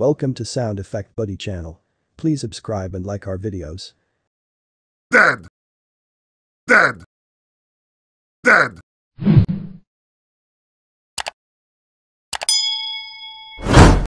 Welcome to Sound Effect Buddy channel. Please subscribe and like our videos. Dead! Dead! Dead!